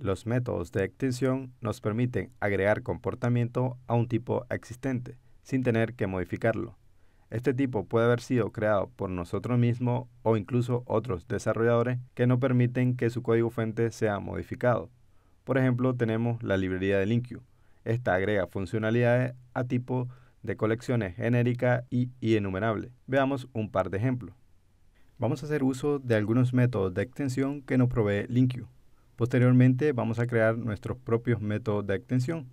Los métodos de extensión nos permiten agregar comportamiento a un tipo existente, sin tener que modificarlo. Este tipo puede haber sido creado por nosotros mismos o incluso otros desarrolladores que no permiten que su código fuente sea modificado. Por ejemplo, tenemos la librería de LinQ. Esta agrega funcionalidades a tipo de colecciones genérica y, y Veamos un par de ejemplos. Vamos a hacer uso de algunos métodos de extensión que nos provee LinQ. Posteriormente vamos a crear nuestros propios métodos de extensión.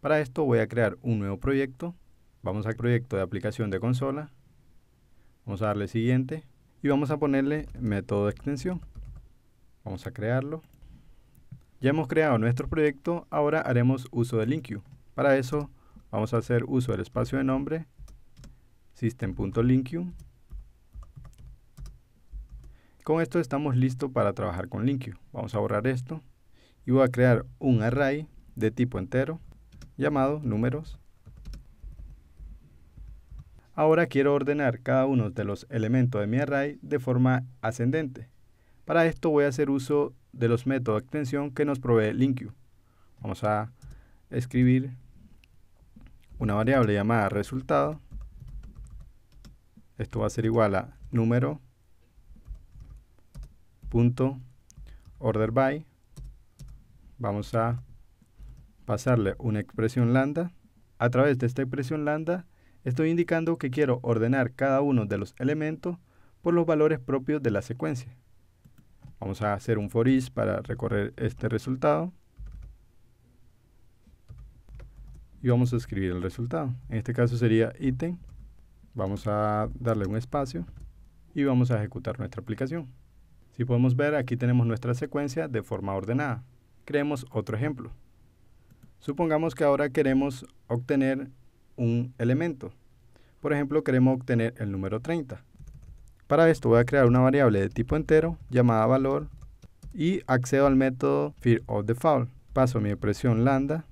Para esto voy a crear un nuevo proyecto. Vamos al proyecto de aplicación de consola. Vamos a darle siguiente y vamos a ponerle método de extensión. Vamos a crearlo. Ya hemos creado nuestro proyecto, ahora haremos uso de LinkU. Para eso vamos a hacer uso del espacio de nombre system.linQ con esto estamos listos para trabajar con Linkio. Vamos a borrar esto y voy a crear un array de tipo entero llamado números. Ahora quiero ordenar cada uno de los elementos de mi array de forma ascendente. Para esto voy a hacer uso de los métodos de extensión que nos provee LINQ. Vamos a escribir una variable llamada resultado. Esto va a ser igual a número punto order by vamos a pasarle una expresión lambda. A través de esta expresión lambda estoy indicando que quiero ordenar cada uno de los elementos por los valores propios de la secuencia. Vamos a hacer un for para recorrer este resultado. Y vamos a escribir el resultado. En este caso sería ítem. Vamos a darle un espacio y vamos a ejecutar nuestra aplicación. Si podemos ver, aquí tenemos nuestra secuencia de forma ordenada. Creemos otro ejemplo. Supongamos que ahora queremos obtener un elemento. Por ejemplo, queremos obtener el número 30. Para esto voy a crear una variable de tipo entero llamada valor y accedo al método fear of the Paso mi expresión lambda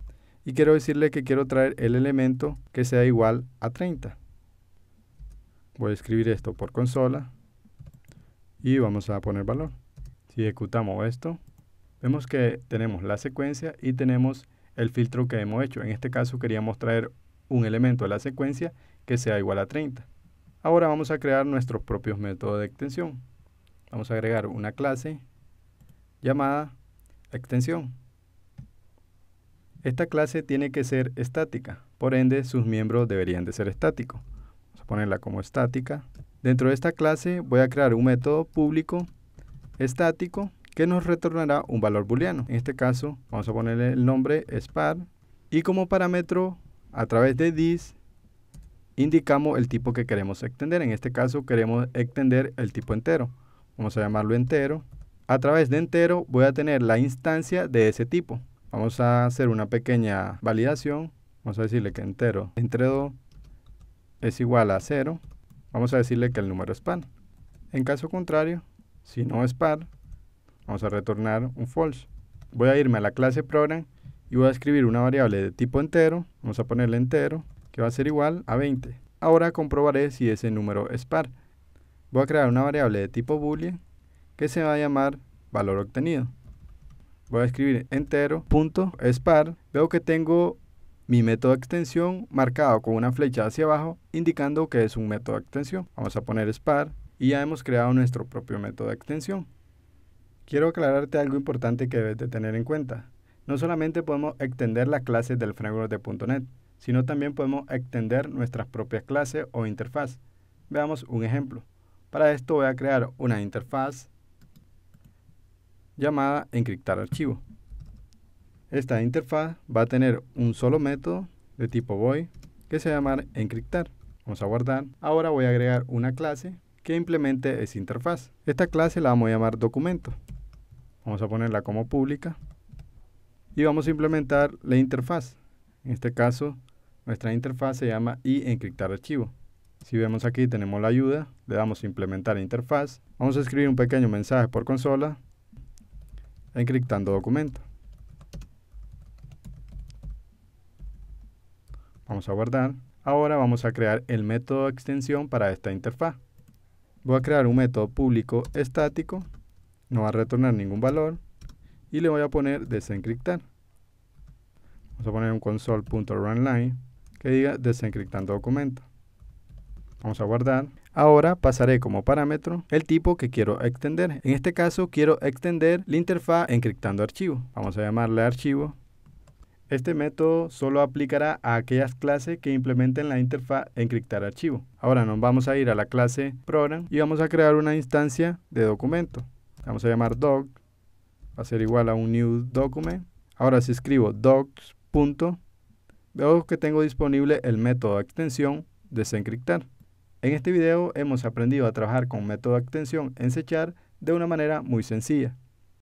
y quiero decirle que quiero traer el elemento que sea igual a 30. Voy a escribir esto por consola y vamos a poner valor. Si ejecutamos esto, vemos que tenemos la secuencia y tenemos el filtro que hemos hecho. En este caso queríamos traer un elemento de la secuencia que sea igual a 30. Ahora vamos a crear nuestros propios métodos de extensión. Vamos a agregar una clase llamada extensión. Esta clase tiene que ser estática, por ende sus miembros deberían de ser estáticos. Vamos a ponerla como estática Dentro de esta clase voy a crear un método público estático que nos retornará un valor booleano. En este caso vamos a ponerle el nombre spar y como parámetro a través de this indicamos el tipo que queremos extender. En este caso queremos extender el tipo entero. Vamos a llamarlo entero. A través de entero voy a tener la instancia de ese tipo. Vamos a hacer una pequeña validación. Vamos a decirle que entero entre 2 es igual a 0 vamos a decirle que el número es par. En caso contrario, si no es par, vamos a retornar un false. Voy a irme a la clase program y voy a escribir una variable de tipo entero, vamos a ponerle entero, que va a ser igual a 20. Ahora comprobaré si ese número es par. Voy a crear una variable de tipo boolean que se va a llamar valor obtenido. Voy a escribir entero punto es par. Veo que tengo mi método de extensión marcado con una flecha hacia abajo indicando que es un método de extensión. Vamos a poner spar y ya hemos creado nuestro propio método de extensión. Quiero aclararte algo importante que debes de tener en cuenta. No solamente podemos extender las clases del framework de .NET, sino también podemos extender nuestras propias clases o interfaz. Veamos un ejemplo. Para esto voy a crear una interfaz llamada encriptar archivo. Esta interfaz va a tener un solo método de tipo void que se llama encriptar. Vamos a guardar. Ahora voy a agregar una clase que implemente esa interfaz. Esta clase la vamos a llamar documento. Vamos a ponerla como pública. Y vamos a implementar la interfaz. En este caso, nuestra interfaz se llama iEncriptarArchivo. archivo. Si vemos aquí tenemos la ayuda, le damos implementar interfaz. Vamos a escribir un pequeño mensaje por consola encriptando documento. Vamos a guardar. Ahora vamos a crear el método de extensión para esta interfaz. Voy a crear un método público estático, no va a retornar ningún valor, y le voy a poner desencriptar. Vamos a poner un console.runline que diga desencriptando documento. Vamos a guardar. Ahora pasaré como parámetro el tipo que quiero extender. En este caso quiero extender la interfaz encriptando archivo. Vamos a llamarle archivo este método solo aplicará a aquellas clases que implementen la interfaz encriptar archivo. Ahora nos vamos a ir a la clase program y vamos a crear una instancia de documento. Vamos a llamar doc, va a ser igual a un new document. Ahora si escribo docs. Veo que tengo disponible el método de extensión desencriptar. En este video hemos aprendido a trabajar con método de extensión en de una manera muy sencilla.